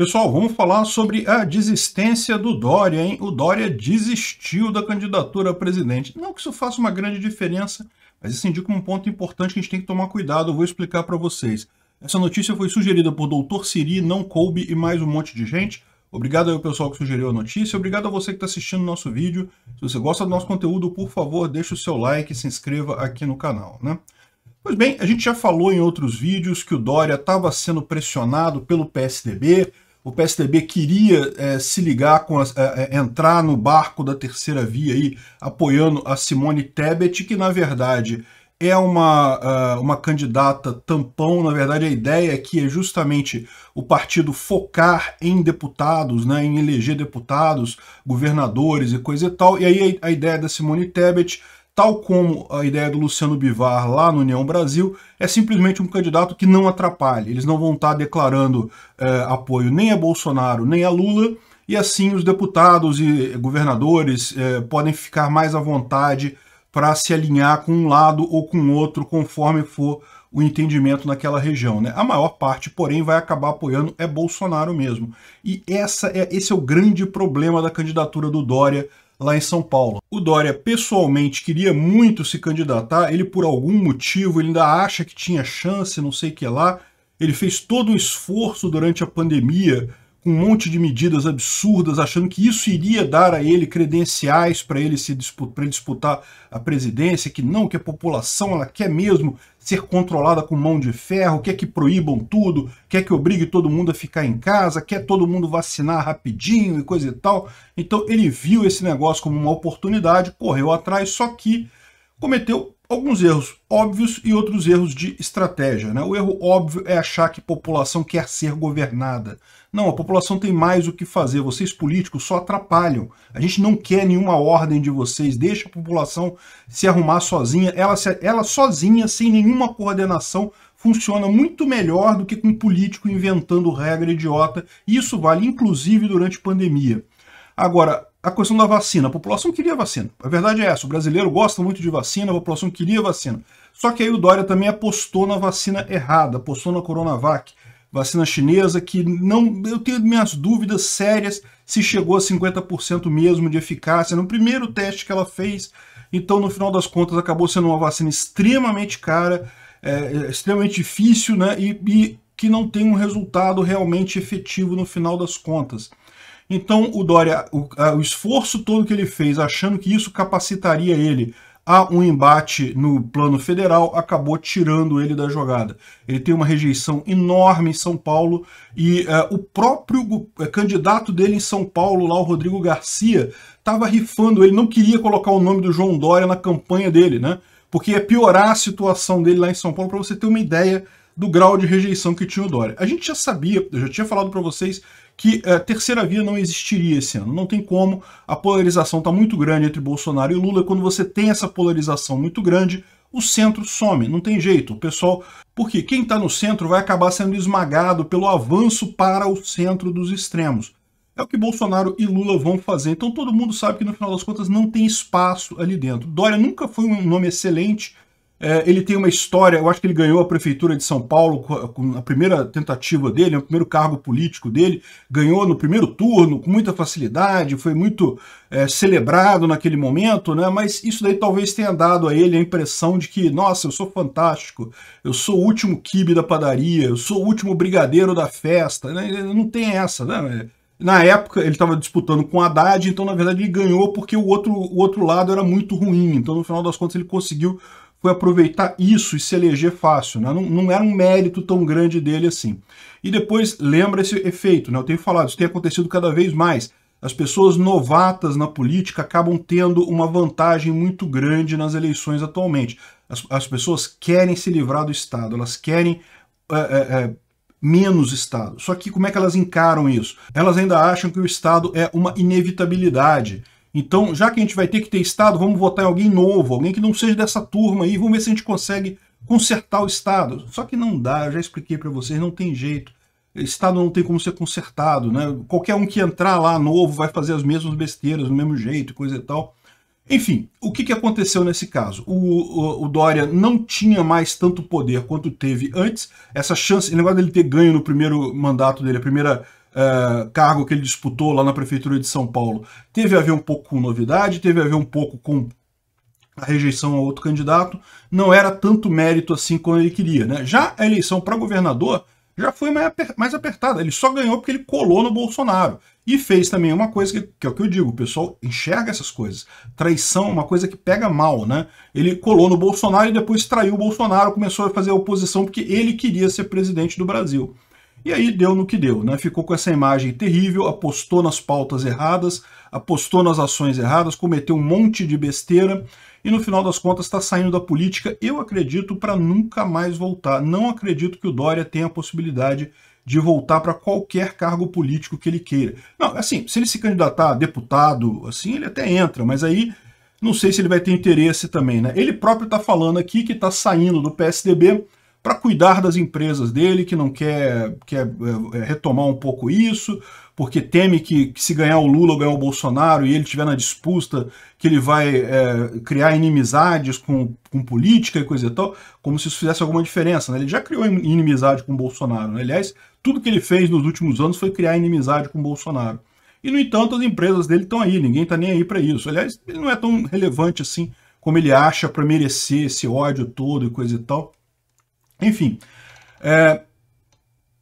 Pessoal, vamos falar sobre a desistência do Dória, hein? O Dória desistiu da candidatura a presidente. Não que isso faça uma grande diferença, mas isso indica um ponto importante que a gente tem que tomar cuidado, eu vou explicar para vocês. Essa notícia foi sugerida por Doutor Siri, Não Coube e mais um monte de gente. Obrigado ao pessoal que sugeriu a notícia, obrigado a você que está assistindo o nosso vídeo. Se você gosta do nosso conteúdo, por favor, deixe o seu like e se inscreva aqui no canal, né? Pois bem, a gente já falou em outros vídeos que o Dória estava sendo pressionado pelo PSDB, o PSDB queria é, se ligar com a, é, é, entrar no barco da terceira via aí, apoiando a Simone Tebet, que na verdade é uma, é, uma candidata tampão. Na verdade, a ideia aqui é justamente o partido focar em deputados, né, em eleger deputados, governadores e coisa e tal. E aí a ideia da Simone Tebet tal como a ideia do Luciano Bivar lá no União Brasil, é simplesmente um candidato que não atrapalhe. Eles não vão estar declarando eh, apoio nem a Bolsonaro nem a Lula, e assim os deputados e governadores eh, podem ficar mais à vontade para se alinhar com um lado ou com outro, conforme for o entendimento naquela região. Né? A maior parte, porém, vai acabar apoiando é Bolsonaro mesmo. E essa é, esse é o grande problema da candidatura do Dória lá em São Paulo. O Dória pessoalmente queria muito se candidatar, ele por algum motivo ele ainda acha que tinha chance, não sei o que lá. Ele fez todo um esforço durante a pandemia com um monte de medidas absurdas, achando que isso iria dar a ele credenciais para ele se disputar, ele disputar a presidência, que não, que a população ela quer mesmo ser controlada com mão de ferro, quer que proíbam tudo, quer que obrigue todo mundo a ficar em casa, quer todo mundo vacinar rapidinho e coisa e tal. Então ele viu esse negócio como uma oportunidade, correu atrás, só que cometeu alguns erros óbvios e outros erros de estratégia. Né? O erro óbvio é achar que a população quer ser governada. Não, a população tem mais o que fazer, vocês políticos só atrapalham. A gente não quer nenhuma ordem de vocês, deixa a população se arrumar sozinha. Ela, ela sozinha, sem nenhuma coordenação, funciona muito melhor do que com um político inventando regra idiota. Isso vale inclusive durante pandemia. Agora, a questão da vacina. A população queria vacina. A verdade é essa: o brasileiro gosta muito de vacina, a população queria vacina. Só que aí o Dória também apostou na vacina errada, apostou na Coronavac, vacina chinesa, que não. Eu tenho minhas dúvidas sérias se chegou a 50% mesmo de eficácia no primeiro teste que ela fez. Então, no final das contas, acabou sendo uma vacina extremamente cara, é, é extremamente difícil, né? E, e que não tem um resultado realmente efetivo no final das contas. Então, o Dória, o, o esforço todo que ele fez, achando que isso capacitaria ele a um embate no plano federal, acabou tirando ele da jogada. Ele tem uma rejeição enorme em São Paulo e é, o próprio é, candidato dele em São Paulo, lá o Rodrigo Garcia, estava rifando, ele não queria colocar o nome do João Dória na campanha dele, né? Porque ia piorar a situação dele lá em São Paulo, para você ter uma ideia do grau de rejeição que tinha o Dória. A gente já sabia, eu já tinha falado para vocês que a eh, terceira via não existiria esse ano. Não tem como, a polarização está muito grande entre Bolsonaro e Lula. Quando você tem essa polarização muito grande, o centro some, não tem jeito. O pessoal. Porque quem está no centro vai acabar sendo esmagado pelo avanço para o centro dos extremos. É o que Bolsonaro e Lula vão fazer. Então todo mundo sabe que no final das contas não tem espaço ali dentro. Dória nunca foi um nome excelente é, ele tem uma história, eu acho que ele ganhou a prefeitura de São Paulo com a primeira tentativa dele, é o primeiro cargo político dele, ganhou no primeiro turno com muita facilidade, foi muito é, celebrado naquele momento, né? Mas isso daí talvez tenha dado a ele a impressão de que, nossa, eu sou fantástico, eu sou o último quibe da padaria, eu sou o último brigadeiro da festa, né? Não tem essa, né? Na época ele estava disputando com Haddad, então na verdade ele ganhou porque o outro, o outro lado era muito ruim. Então no final das contas ele conseguiu foi aproveitar isso e se eleger fácil. Né? Não, não era um mérito tão grande dele assim. E depois lembra esse efeito, né? eu tenho falado, isso tem acontecido cada vez mais. As pessoas novatas na política acabam tendo uma vantagem muito grande nas eleições atualmente. As, as pessoas querem se livrar do Estado, elas querem é, é, é, menos Estado. Só que como é que elas encaram isso? Elas ainda acham que o Estado é uma inevitabilidade, então, já que a gente vai ter que ter Estado, vamos votar em alguém novo, alguém que não seja dessa turma aí, vamos ver se a gente consegue consertar o Estado. Só que não dá, eu já expliquei para vocês, não tem jeito. Estado não tem como ser consertado, né? Qualquer um que entrar lá novo vai fazer as mesmas besteiras, do mesmo jeito, coisa e tal. Enfim, o que, que aconteceu nesse caso? O, o, o, Dória não tinha mais tanto poder quanto teve antes. Essa chance, o negócio dele ter ganho no primeiro mandato dele, a primeira é, cargo que ele disputou lá na Prefeitura de São Paulo teve a ver um pouco com novidade, teve a ver um pouco com a rejeição a outro candidato, não era tanto mérito assim como ele queria. Né? Já a eleição para governador já foi mais apertada, ele só ganhou porque ele colou no Bolsonaro. E fez também uma coisa que, que é o que eu digo, o pessoal enxerga essas coisas. Traição é uma coisa que pega mal, né? Ele colou no Bolsonaro e depois traiu o Bolsonaro, começou a fazer oposição porque ele queria ser presidente do Brasil. E aí deu no que deu, né? Ficou com essa imagem terrível, apostou nas pautas erradas, apostou nas ações erradas, cometeu um monte de besteira e no final das contas está saindo da política, eu acredito, para nunca mais voltar. Não acredito que o Dória tenha a possibilidade de voltar para qualquer cargo político que ele queira. Não, assim, se ele se candidatar a deputado, assim, ele até entra, mas aí não sei se ele vai ter interesse também, né? Ele próprio está falando aqui que está saindo do PSDB para cuidar das empresas dele, que não quer, quer eh, eh, retomar um pouco isso, porque teme que, que se ganhar o Lula ou ganhar o Bolsonaro e ele estiver na disputa, que ele vai é, criar inimizades com, com política e coisa e tal, como se isso fizesse alguma diferença. Né? Ele já criou inimizade com o Bolsonaro. Né? Aliás, tudo que ele fez nos últimos anos foi criar inimizade com o Bolsonaro. E, no entanto, as empresas dele estão aí, ninguém está nem aí para isso. Aliás, ele não é tão relevante assim como ele acha para merecer esse ódio todo e coisa e tal. Enfim, é,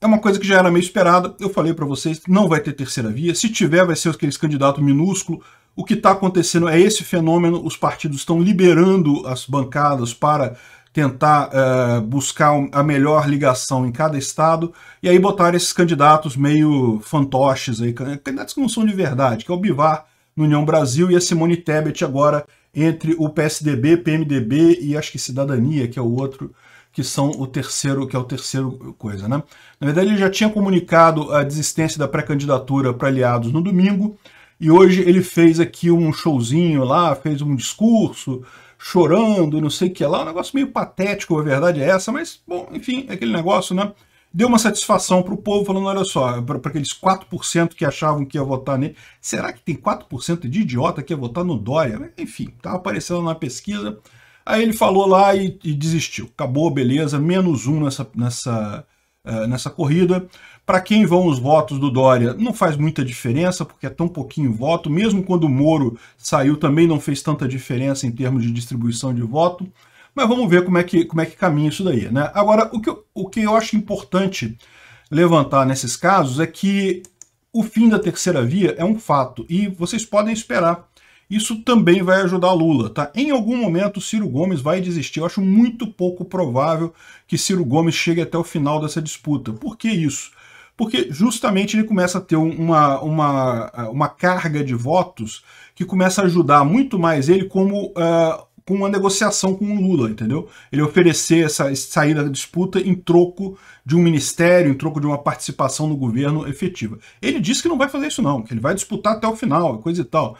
é uma coisa que já era meio esperada. Eu falei para vocês, não vai ter terceira via. Se tiver, vai ser aqueles candidato minúsculo. O que está acontecendo é esse fenômeno. Os partidos estão liberando as bancadas para tentar é, buscar a melhor ligação em cada estado e aí botar esses candidatos meio fantoches aí, candidatos que não são de verdade, que é o Bivar no União Brasil e a Simone Tebet agora entre o PSDB, PMDB e acho que Cidadania, que é o outro que são o terceiro, que é o terceiro coisa, né? Na verdade, ele já tinha comunicado a desistência da pré-candidatura para aliados no domingo, e hoje ele fez aqui um showzinho lá, fez um discurso chorando, não sei o que lá, um negócio meio patético, a verdade é essa, mas, bom, enfim, é aquele negócio, né? Deu uma satisfação para o povo, falando, olha só, para aqueles 4% que achavam que ia votar nele, será que tem 4% de idiota que ia votar no Dória? Enfim, estava aparecendo na pesquisa, Aí ele falou lá e, e desistiu. Acabou, beleza, menos um nessa, nessa, uh, nessa corrida. Para quem vão os votos do Dória, não faz muita diferença, porque é tão pouquinho voto. Mesmo quando o Moro saiu, também não fez tanta diferença em termos de distribuição de voto. Mas vamos ver como é que, como é que caminha isso daí. Né? Agora, o que, o que eu acho importante levantar nesses casos é que o fim da terceira via é um fato e vocês podem esperar isso também vai ajudar Lula, tá? Em algum momento, Ciro Gomes vai desistir. Eu acho muito pouco provável que Ciro Gomes chegue até o final dessa disputa. Por que isso? Porque justamente ele começa a ter uma, uma, uma carga de votos que começa a ajudar muito mais ele como uh, com uma negociação com o Lula, entendeu? Ele oferecer essa saída da disputa em troco de um ministério, em troco de uma participação no governo efetiva. Ele disse que não vai fazer isso não, que ele vai disputar até o final, coisa e tal.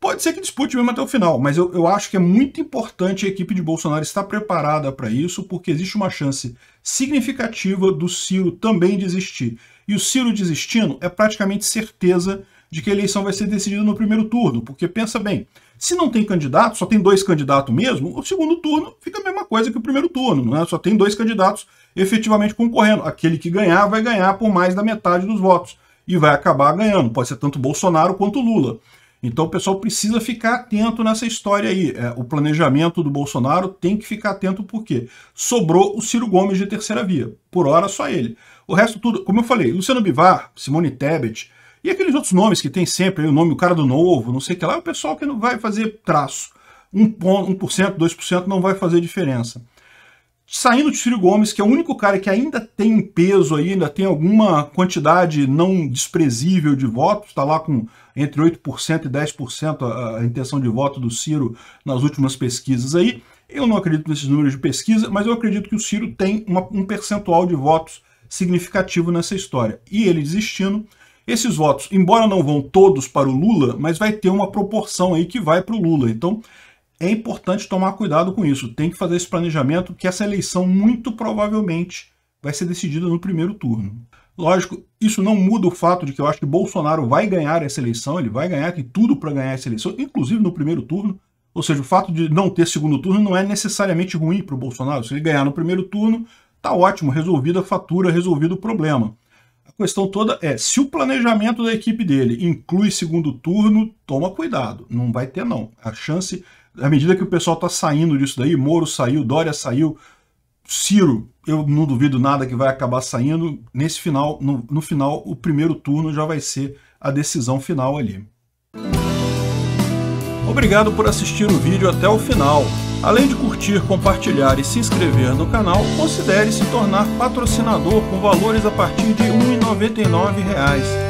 Pode ser que dispute mesmo até o final, mas eu, eu acho que é muito importante a equipe de Bolsonaro estar preparada para isso, porque existe uma chance significativa do Ciro também desistir. E o Ciro desistindo é praticamente certeza de que a eleição vai ser decidida no primeiro turno, porque pensa bem, se não tem candidato, só tem dois candidatos mesmo, o segundo turno fica a mesma coisa que o primeiro turno, né? só tem dois candidatos efetivamente concorrendo. Aquele que ganhar vai ganhar por mais da metade dos votos e vai acabar ganhando, pode ser tanto Bolsonaro quanto Lula. Então o pessoal precisa ficar atento nessa história aí. É, o planejamento do Bolsonaro tem que ficar atento porque sobrou o Ciro Gomes de terceira via. Por hora, só ele. O resto tudo, como eu falei, Luciano Bivar, Simone Tebet e aqueles outros nomes que tem sempre, o nome, o cara do novo, não sei o que lá, é o pessoal que não vai fazer traço. 1%, 1% 2% não vai fazer diferença saindo de Ciro Gomes, que é o único cara que ainda tem peso aí, ainda tem alguma quantidade não desprezível de votos, está lá com entre 8% e 10% a, a intenção de voto do Ciro nas últimas pesquisas aí. Eu não acredito nesses números de pesquisa, mas eu acredito que o Ciro tem uma, um percentual de votos significativo nessa história. E ele desistindo, esses votos, embora não vão todos para o Lula, mas vai ter uma proporção aí que vai para o Lula. Então, é importante tomar cuidado com isso. Tem que fazer esse planejamento, que essa eleição muito provavelmente vai ser decidida no primeiro turno. Lógico, isso não muda o fato de que eu acho que Bolsonaro vai ganhar essa eleição, ele vai ganhar, tem tudo para ganhar essa eleição, inclusive no primeiro turno. Ou seja, o fato de não ter segundo turno não é necessariamente ruim para o Bolsonaro. Se ele ganhar no primeiro turno, tá ótimo, resolvida a fatura, resolvido o problema. A questão toda é, se o planejamento da equipe dele inclui segundo turno, toma cuidado, não vai ter não. A chance à medida que o pessoal está saindo disso daí, Moro saiu, Dória saiu, Ciro, eu não duvido nada que vai acabar saindo. Nesse final, no, no final, o primeiro turno já vai ser a decisão final ali. Obrigado por assistir o vídeo até o final. Além de curtir, compartilhar e se inscrever no canal, considere se tornar patrocinador com valores a partir de R$ 1,99